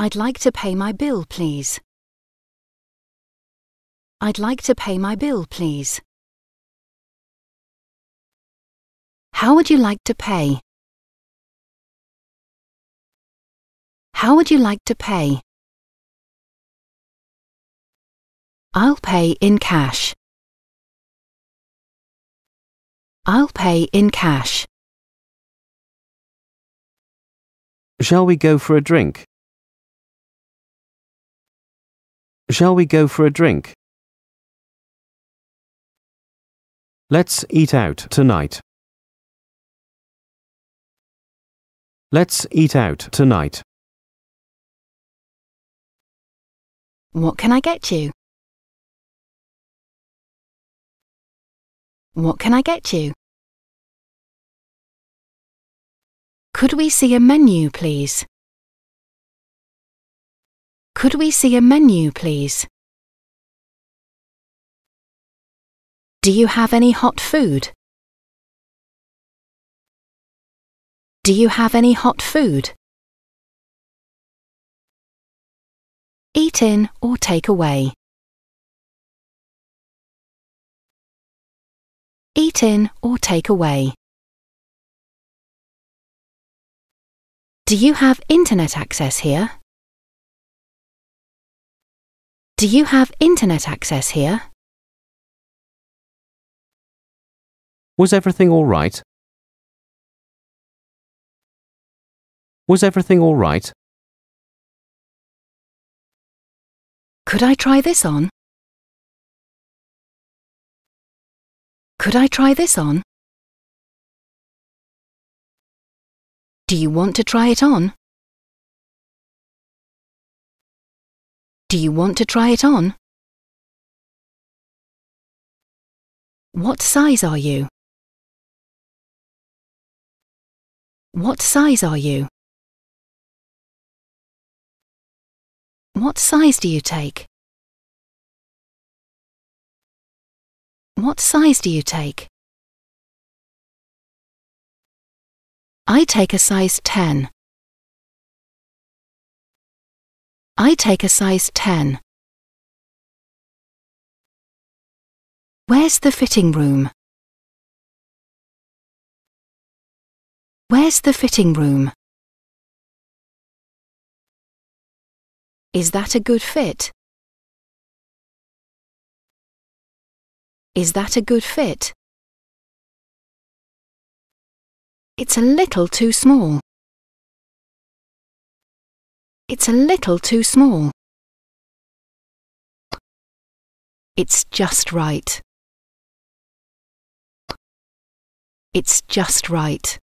I'd like to pay my bill, please. I'd like to pay my bill, please. How would you like to pay? How would you like to pay? I'll pay in cash. I'll pay in cash. Shall we go for a drink? Shall we go for a drink? Let's eat out tonight. Let's eat out tonight. What can I get you? What can I get you? Could we see a menu, please? Could we see a menu, please? Do you have any hot food? Do you have any hot food? Eat in or take away. Eat in or take away. Do you have internet access here? Do you have internet access here? Was everything all right? Was everything all right? Could I try this on? Could I try this on? Do you want to try it on? Do you want to try it on? What size are you? What size are you? What size do you take? What size do you take? I take a size 10. I take a size 10. Where's the fitting room? Where's the fitting room? Is that a good fit? Is that a good fit? It's a little too small. It's a little too small. It's just right. It's just right.